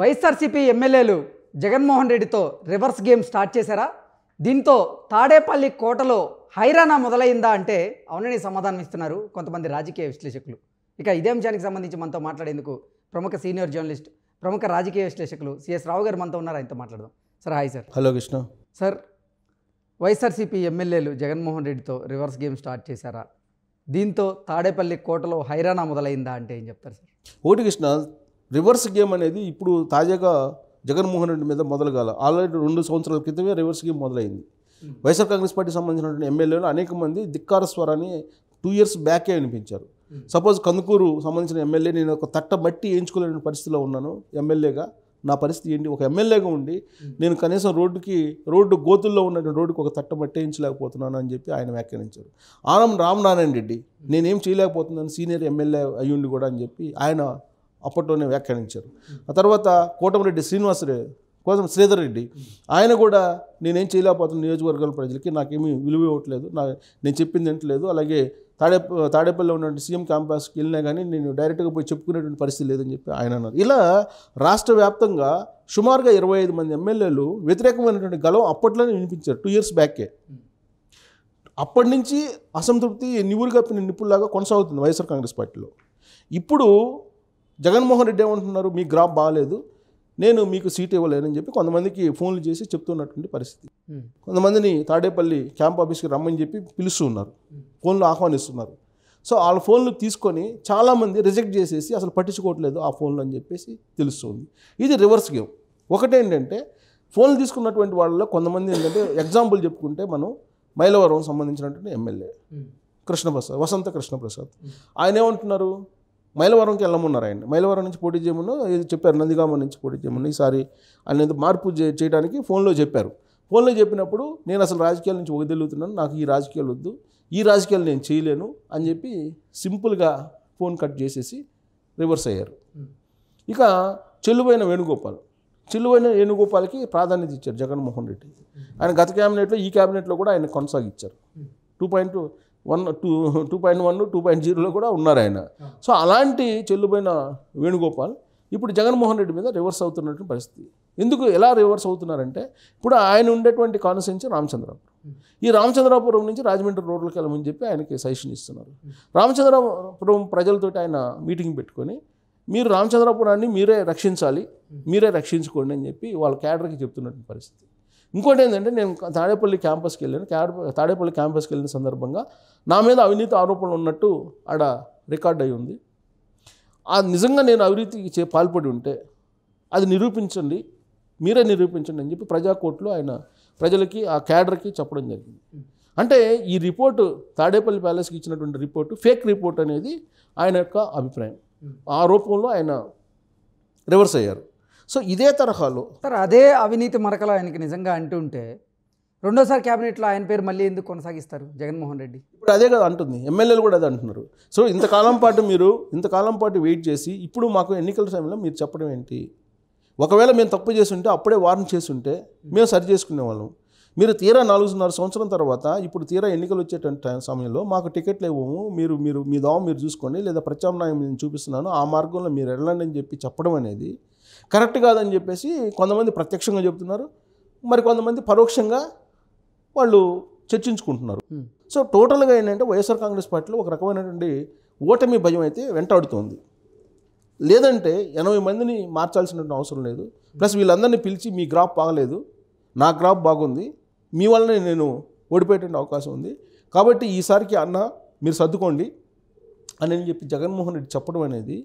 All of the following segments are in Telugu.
వైఎస్ఆర్సీపీ ఎమ్మెల్యేలు జగన్మోహన్ రెడ్డితో రివర్స్ గేమ్ స్టార్ట్ చేశారా దీంతో తాడేపల్లి కోటలో హైరానా మొదలైందా అంటే అవునని సమాధానం ఇస్తున్నారు కొంతమంది రాజకీయ విశ్లేషకులు ఇక ఇదే అంశానికి సంబంధించి మనతో మాట్లాడేందుకు ప్రముఖ సీనియర్ జర్నలిస్ట్ ప్రముఖ రాజకీయ విశ్లేషకులు సిఎస్ రావు గారు మనతో ఉన్నారు ఆయనతో మాట్లాడదాం sir hi sir hello Krishna sir YSRCP ఎమ్మెల్యేలు జగన్మోహన్ రెడ్డితో రివర్స్ గేమ్ స్టార్ట్ చేశారా దీంతో తాడేపల్లి కోటలో హైరానా మొదలైందా అంటే ఏం చెప్తారు సార్ ఓటు కృష్ణ రివర్స్ గేమ్ అనేది ఇప్పుడు తాజాగా జగన్మోహన్ రెడ్డి మీద మొదలు కాల ఆల్రెడీ రెండు సంవత్సరాల క్రితమే రివర్స్ గేమ్ మొదలైంది వైఎస్ఆర్ కాంగ్రెస్ పార్టీ సంబంధించినటువంటి ఎమ్మెల్యేలు అనేక మంది ధిక్కార స్వరాన్ని టూ ఇయర్స్ బ్యాకే వినిపించారు సపోజ్ కందుకూరు సంబంధించిన ఎమ్మెల్యే నేను ఒక తట్ట బట్టి ఎంచుకోలేని పరిస్థితిలో ఉన్నాను ఎమ్మెల్యేగా నా పరిస్థితి ఏంటి ఒక ఎమ్మెల్యేగా ఉండి నేను కనీసం రోడ్డుకి రోడ్డు గోతుల్లో ఉన్నటువంటి రోడ్డుకి ఒక తట్ట పట్టేయించలేకపోతున్నాను అని చెప్పి ఆయన వ్యాఖ్యానించారు ఆనం రామనారాయణ రెడ్డి నేనేం చేయలేకపోతున్నాను సీనియర్ ఎమ్మెల్యే అయ్యుండి కూడా అని చెప్పి ఆయన అప్పట్లోనే వ్యాఖ్యానించారు ఆ తర్వాత కోటమిరెడ్డి శ్రీనివాసరెడ్డి కోసం శ్రీధర్ రెడ్డి ఆయన కూడా నేనేం చేయలేకపోతున్న నియోజకవర్గాల ప్రజలకి నాకేమీ విలువ ఇవ్వట్లేదు నా నేను చెప్పింది ఏంటలేదు అలాగే తాడే తాడేపల్లి ఉన్నటువంటి సీఎం క్యాంపస్కి వెళ్ళినా కానీ నేను డైరెక్ట్గా పోయి చెప్పుకునేటువంటి పరిస్థితి లేదని చెప్పి ఆయన అన్నారు ఇలా రాష్ట్ర వ్యాప్తంగా సుమారుగా ఇరవై ఐదు మంది ఎమ్మెల్యేలు వ్యతిరేకమైనటువంటి గలం అప్పట్లోనే వినిపించారు టూ ఇయర్స్ బ్యాకే అప్పటి నుంచి అసంతృప్తి నివురుగా నిప్పుల్లాగా కొనసాగుతుంది వైఎస్ఆర్ కాంగ్రెస్ పార్టీలో ఇప్పుడు జగన్మోహన్ రెడ్డి ఏమంటున్నారు మీ గ్రామ్ బాగాలేదు నేను మీకు సీట్ ఇవ్వలేనని చెప్పి కొంతమందికి ఫోన్లు చేసి చెప్తున్నటువంటి పరిస్థితి కొంతమందిని తాడేపల్లి క్యాంప్ ఆఫీస్కి రమ్మని చెప్పి పిలుస్తున్నారు ఫోన్లు ఆహ్వానిస్తున్నారు సో వాళ్ళ ఫోన్లు తీసుకొని చాలామంది రిజెక్ట్ చేసేసి అసలు పట్టించుకోవట్లేదు ఆ ఫోన్లు అని చెప్పేసి తెలుస్తుంది ఇది రివర్స్ గేమ్ ఒకటేంటంటే ఫోన్లు తీసుకున్నటువంటి వాళ్ళలో కొంతమంది ఏంటంటే ఎగ్జాంపుల్ చెప్పుకుంటే మనం మైలవరం సంబంధించినటువంటి ఎమ్మెల్యే కృష్ణప్రసాద్ వసంత కృష్ణప్రసాద్ ఆయన ఏమంటున్నారు మైలవరంకి వెళ్ళమన్నారు ఆయన మైలవరం నుంచి పోటీ చేయమన్నా చెప్పారు నందిగామ నుంచి పోటీ చేయమని ఈసారి ఆయన మార్పు చేయడానికి ఫోన్లో చెప్పారు ఫోన్లో చెప్పినప్పుడు నేను అసలు రాజకీయాల నుంచి ఒకదిల్లుతున్నాను నాకు ఈ రాజకీయాలు వద్దు ఈ రాజకీయాలు నేను చేయలేను అని చెప్పి సింపుల్గా ఫోన్ కట్ చేసేసి రివర్స్ అయ్యారు ఇక చెల్లువైన వేణుగోపాల్ చెల్లువైన వేణుగోపాల్కి ప్రాధాన్యత ఇచ్చారు జగన్మోహన్ రెడ్డి ఆయన గత క్యాబినెట్లో ఈ క్యాబినెట్లో కూడా ఆయన కొనసాగించారు two point one two two point one two point జీరోలో కూడా ఉన్నారు ఆయన సో అలాంటి చెల్లుపోయిన వేణుగోపాల్ ఇప్పుడు జగన్మోహన్ రెడ్డి మీద రివర్స్ అవుతున్నటువంటి పరిస్థితి ఎందుకు ఎలా రివర్స్ అవుతున్నారంటే ఇప్పుడు ఆయన ఉండేటువంటి కాన్సెన్సీ రామచంద్రాపురం ఈ రామచంద్రాపురం నుంచి రాజమండ్రి రోడ్లకు వెళ్ళమని చెప్పి ఆయనకి సజెషన్ ఇస్తున్నారు రామచంద్రాపురం ప్రజలతో ఆయన మీటింగ్ పెట్టుకొని మీరు రామచంద్రపురాన్ని మీరే రక్షించాలి మీరే రక్షించుకోండి అని చెప్పి వాళ్ళ క్యాడర్కి చెప్తున్నటువంటి పరిస్థితి ఇంకోటి ఏంటంటే నేను తాడేపల్లి క్యాంపస్కి వెళ్ళాను తాడేపల్లి క్యాంపస్కి వెళ్ళిన సందర్భంగా నా మీద అవినీతి ఆరోపణలు ఉన్నట్టు ఆడ రికార్డ్ అయి ఉంది ఆ నిజంగా నేను అవినీతికి చే పాల్పడి ఉంటే అది నిరూపించండి మీరే నిరూపించండి అని చెప్పి ప్రజాకోర్టులో ఆయన ప్రజలకి ఆ క్యాడర్కి చెప్పడం జరిగింది అంటే ఈ రిపోర్టు తాడేపల్లి ప్యాలెస్కి ఇచ్చినటువంటి రిపోర్టు ఫేక్ రిపోర్ట్ అనేది ఆయన యొక్క అభిప్రాయం ఆ రూపంలో ఆయన రివర్స్ అయ్యారు సో ఇదే తరహాలో సార్ అదే అవినీతి మరకలు ఆయనకి నిజంగా అంటుంటే రెండోసారి క్యాబినెట్లో ఆయన పేరు మళ్ళీ ఎందుకు కొనసాగిస్తారు జగన్మోహన్ రెడ్డి ఇప్పుడు అదే కదా అంటుంది ఎమ్మెల్యేలు కూడా అదే అంటున్నారు సో ఇంతకాలం పాటు మీరు ఇంతకాలం పాటు వెయిట్ చేసి ఇప్పుడు మాకు ఎన్నికల సమయంలో మీరు చెప్పడం ఏంటి ఒకవేళ మేము తప్పు చేస్తుంటే అప్పుడే వార్న్ చేస్తుంటే మేము సరి చేసుకునేవాళ్ళం మీరు తీరా నాలుగున్నర సంవత్సరం తర్వాత ఇప్పుడు తీరా ఎన్నికలు వచ్చేటువంటి సమయంలో మాకు టికెట్లు ఇవ్వము మీరు మీరు మీ దావ మీరు చూసుకోండి లేదా ప్రత్యామ్నాయం నేను చూపిస్తున్నాను ఆ మార్గంలో మీరు వెళ్ళండి అని చెప్పి చెప్పడం అనేది కరెక్ట్ కాదని చెప్పేసి కొంతమంది ప్రత్యక్షంగా చెబుతున్నారు మరి కొంతమంది పరోక్షంగా వాళ్ళు చర్చించుకుంటున్నారు సో టోటల్గా ఏంటంటే వైఎస్ఆర్ కాంగ్రెస్ పార్టీలో ఒక రకమైనటువంటి ఓటమి భయం అయితే వెంటాడుతోంది లేదంటే ఎనభై మందిని మార్చాల్సినటువంటి అవసరం లేదు ప్లస్ వీళ్ళందరినీ పిలిచి మీ గ్రాఫ్ బాగలేదు నా గ్రాఫ్ బాగుంది మీ వల్లనే నేను ఓడిపోయేటువంటి అవకాశం ఉంది కాబట్టి ఈసారికి అన్న మీరు సర్దుకోండి అని చెప్పి జగన్మోహన్ రెడ్డి చెప్పడం అనేది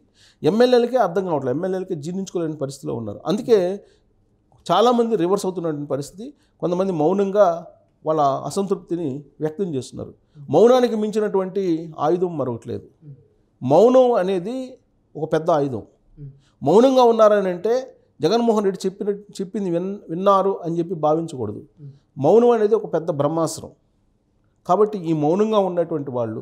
ఎమ్మెల్యేలకే అర్థం కావట్లేదు ఎమ్మెల్యేలకే జీర్ణించుకోలేని పరిస్థితిలో ఉన్నారు అందుకే చాలామంది రివర్స్ అవుతున్నటువంటి పరిస్థితి కొంతమంది మౌనంగా వాళ్ళ అసంతృప్తిని వ్యక్తం చేస్తున్నారు మౌనానికి మించినటువంటి ఆయుధం మరొకట్లేదు మౌనం అనేది ఒక పెద్ద ఆయుధం మౌనంగా ఉన్నారని అంటే జగన్మోహన్ రెడ్డి చెప్పిన చెప్పింది విన్ విన్నారు అని చెప్పి భావించకూడదు మౌనం అనేది ఒక పెద్ద బ్రహ్మాస్త్రం కాబట్టి ఈ మౌనంగా ఉన్నటువంటి వాళ్ళు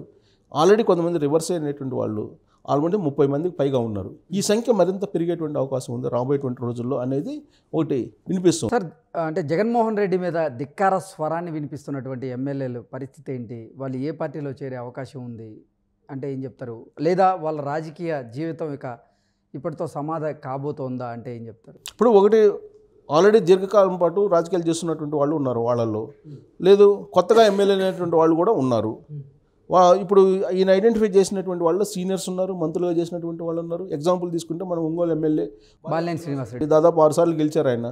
ఆల్రెడీ కొంతమంది రివర్స్ అయినటువంటి వాళ్ళు ఆల్మోస్ట్ ముప్పై మందికి పైగా ఉన్నారు ఈ సంఖ్య మరింత పెరిగేటువంటి అవకాశం ఉంది రాబోయేటువంటి రోజుల్లో అనేది ఒకటి వినిపిస్తుంది సార్ అంటే జగన్మోహన్ రెడ్డి మీద ధిక్కార స్వరాన్ని వినిపిస్తున్నటువంటి ఎమ్మెల్యేలు పరిస్థితి ఏంటి వాళ్ళు ఏ పార్టీలో చేరే అవకాశం ఉంది అంటే ఏం చెప్తారు లేదా వాళ్ళ రాజకీయ జీవితం ఇక ఇప్పటితో సమాధ కాబోతోందా అంటే ఏం చెప్తారు ఇప్పుడు ఒకటి ఆల్రెడీ దీర్ఘకాలం పాటు రాజకీయాలు చేస్తున్నటువంటి వాళ్ళు ఉన్నారు వాళ్ళల్లో లేదు కొత్తగా ఎమ్మెల్యే అనేటువంటి వాళ్ళు కూడా ఉన్నారు వా ఇప్పుడు ఈయన ఐడెంటిఫై చేసినటువంటి వాళ్ళు సీనియర్స్ ఉన్నారు మంత్రులుగా చేసినటువంటి వాళ్ళు ఉన్నారు ఎగ్జాంపుల్ తీసుకుంటే మనం ఒంగోలు ఎమ్మెల్యే బాలినేని శ్రీనివాసరెడ్డి దాదాపు ఆరుసార్లు గెలిచారు ఆయన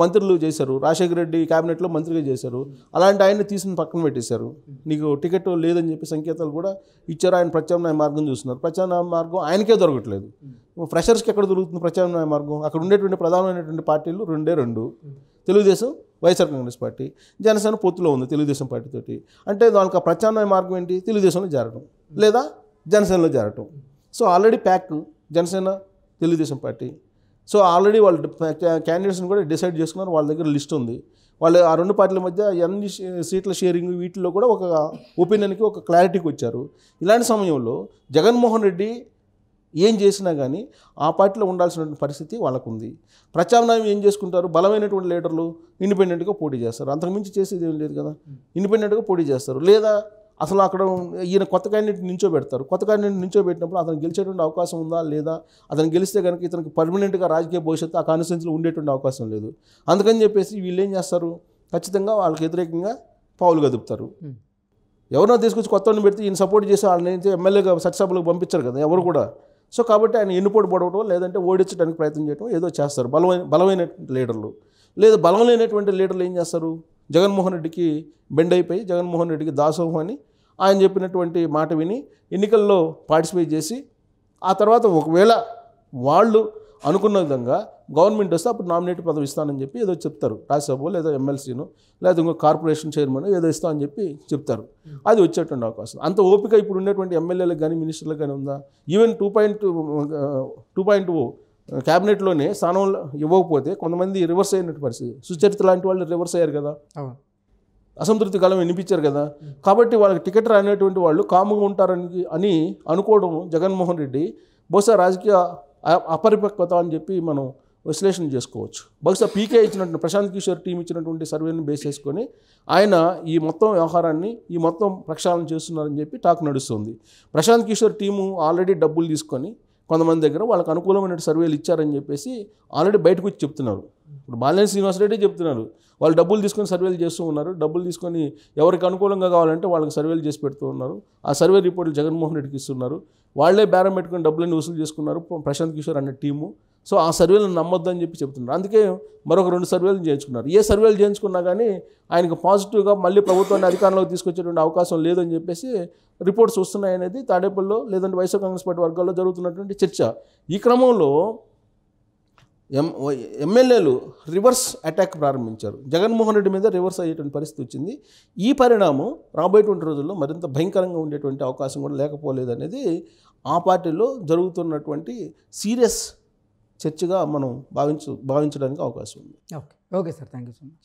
మంత్రులు చేశారు రాజశేఖర రెడ్డి క్యాబినెట్లో మంత్రిగా చేశారు అలాంటి ఆయన తీసుకుని పక్కన పెట్టేశారు నీకు టికెట్ లేదని చెప్పి సంకేతాలు కూడా ఇచ్చారు ఆయన ప్రత్యామ్నాయ మార్గం చూస్తున్నారు ప్రత్యామ్నాయ మార్గం ఆయనకే దొరకట్లేదు ఫ్రెషర్స్కి ఎక్కడ దొరుకుతుంది ప్రత్యామ్నాయ మార్గం అక్కడ ఉండేటువంటి ప్రధానమైనటువంటి పార్టీలు రెండే రెండు తెలుగుదేశం వైఎస్ఆర్ కాంగ్రెస్ పార్టీ జనసేన పొత్తులో ఉంది తెలుగుదేశం పార్టీతోటి అంటే దానికి ప్రత్యామ్నాయ మార్గం ఏంటి తెలుగుదేశంలో చేరడం లేదా జనసేనలో చేరటం so already pack Janasena Telugu Desam party so already వాళ్ళు క్యాండిడేట్స్ని కూడా డిసైడ్ చేసుకున్నారు వాళ్ళ దగ్గర లిస్ట్ ఉంది వాళ్ళు ఆ రెండు పార్టీల మధ్య ఎన్ని సీట్ల షేరింగ్ వీటిలో కూడా ఒక ఒపీనియన్కి ఒక క్లారిటీకి వచ్చారు ఇలాంటి సమయంలో జగన్మోహన్ రెడ్డి ఏం చేసినా కానీ ఆ పార్టీలో ఉండాల్సినటువంటి పరిస్థితి వాళ్ళకు ఉంది ప్రత్యామ్నాయం ఏం చేసుకుంటారు బలమైనటువంటి లీడర్లు ఇండిపెండెంట్గా పోటీ చేస్తారు అంతకుమించి చేసేది ఏం లేదు కదా ఇండిపెండెంట్గా పోటీ చేస్తారు లేదా అసలు అక్కడ ఈయన కొత్త క్యాండిడేట్ నించోబెడతారు కొత్త క్యాండిడేట్ నించోబెట్టినప్పుడు అతను గెలిచేటువంటి అవకాశం ఉందా లేదా అతను గెలిస్తే కనుక ఇతనికి పర్మనెంట్గా రాజకీయ భవిష్యత్తు ఆ కాన్స్టిట్యూన్సీలో ఉండేటువంటి అవకాశం లేదు అందుకని చెప్పేసి వీళ్ళు ఏం చేస్తారు ఖచ్చితంగా వాళ్ళకి వ్యతిరేకంగా పావులు కదుపుతారు ఎవరినో తీసుకొచ్చి కొత్త పెడితే ఈయన సపోర్ట్ చేసి వాళ్ళని అయితే ఎమ్మెల్యేగా సత్యసభలకు పంపించారు కదా ఎవరు కూడా సో కాబట్టి ఆయన ఎన్నుపోటు పడవటం లేదంటే ఓడించడానికి ప్రయత్నం చేయటం ఏదో చేస్తారు బలమైన బలమైన లీడర్లు లేదు బలం లేనటువంటి లీడర్లు ఏం చేస్తారు జగన్మోహన్ రెడ్డికి బెండ్ అయిపోయి జగన్మోహన్ రెడ్డికి దాసోహం అని ఆయన చెప్పినటువంటి మాట విని ఎన్నికల్లో పార్టిసిపేట్ చేసి ఆ తర్వాత ఒకవేళ వాళ్ళు అనుకున్న విధంగా గవర్నమెంట్ వస్తే అప్పుడు నామినేట్ పదవి ఇస్తానని చెప్పి ఏదో చెప్తారు రాజ్యసభ లేదా ఎమ్మెల్సీను లేదా ఇంకో కార్పొరేషన్ చైర్మన్ ఏదో ఇస్తామని చెప్పి చెప్తారు అది వచ్చేటువంటి అవకాశం అంత ఓపిక ఇప్పుడు ఉండేటువంటి ఎమ్మెల్యేలకు కానీ మినిస్టర్లకు కానీ ఉందా even two point two point O క్యాబినెట్లోనే స్థానంలో ఇవ్వకపోతే కొంతమంది రివర్స్ అయినట్టు పరిస్థితి సుచరిత లాంటి వాళ్ళు రివర్స్ అయ్యారు కదా అసంతృప్తి కాలం వినిపించారు కదా కాబట్టి వాళ్ళకి టికెట్ రానేటువంటి వాళ్ళు కాముగా ఉంటారని అని అనుకోవడం జగన్మోహన్ రెడ్డి బహుశా రాజకీయ అపరిపక్వత అని చెప్పి మనం విశ్లేషణ చేసుకోవచ్చు బహుశా పీకే ఇచ్చినట్టు ప్రశాంత్ కిషోర్ టీం ఇచ్చినటువంటి సర్వేని బేస్ చేసుకొని ఆయన ఈ మొత్తం వ్యవహారాన్ని ఈ మొత్తం ప్రక్షాళన చేస్తున్నారని చెప్పి టాక్ నడుస్తుంది ప్రశాంత్ కిషోర్ టీము ఆల్రెడీ డబ్బులు తీసుకొని కొంతమంది దగ్గర వాళ్ళకు అనుకూలమైన సర్వేలు ఇచ్చారని చెప్పేసి ఆల్రెడీ బయటకు వచ్చి చెప్తున్నారు ఇప్పుడు బాలినేని శ్రీనివాసరెడ్డి చెప్తున్నారు వాళ్ళు డబ్బులు తీసుకొని సర్వేలు చేస్తూ ఉన్నారు డబ్బులు తీసుకొని ఎవరికి అనుకూలంగా కావాలంటే వాళ్ళకి సర్వేలు చేసి పెడుతూ ఉన్నారు ఆ సర్వే రిపోర్ట్లు జగన్మోహన్ రెడ్డికి ఇస్తున్నారు వాళ్లే బేరం పెట్టుకుని డబ్బులన్నీ వసూలు చేసుకున్నారు ప్రశాంత్ కిషోర్ అనే టీము సో ఆ సర్వేలను నమ్మొద్దని చెప్పి చెప్తున్నారు అందుకే మరొక రెండు సర్వేలు చేయించుకున్నారు ఏ సర్వేలు చేయించుకున్నా కానీ ఆయనకు పాజిటివ్గా మళ్ళీ ప్రభుత్వాన్ని అధికారంలోకి తీసుకొచ్చేటువంటి అవకాశం లేదని చెప్పేసి రిపోర్ట్స్ వస్తున్నాయనేది తాడేపల్లిలో లేదంటే వైఎస్ఆర్ కాంగ్రెస్ పార్టీ వర్గాల్లో జరుగుతున్నటువంటి చర్చ ఈ క్రమంలో ఎం ఎమ్మెల్యేలు రివర్స్ అటాక్ ప్రారంభించారు జగన్మోహన్ రెడ్డి మీద రివర్స్ అయ్యేటువంటి పరిస్థితి వచ్చింది ఈ పరిణామం రాబోయేటువంటి రోజుల్లో మరింత భయంకరంగా ఉండేటువంటి అవకాశం కూడా లేకపోలేదు అనేది ఆ పార్టీలో జరుగుతున్నటువంటి సీరియస్ చర్చగా మనం భావించు భావించడానికి అవకాశం ఉంది okay okay sir thank you so much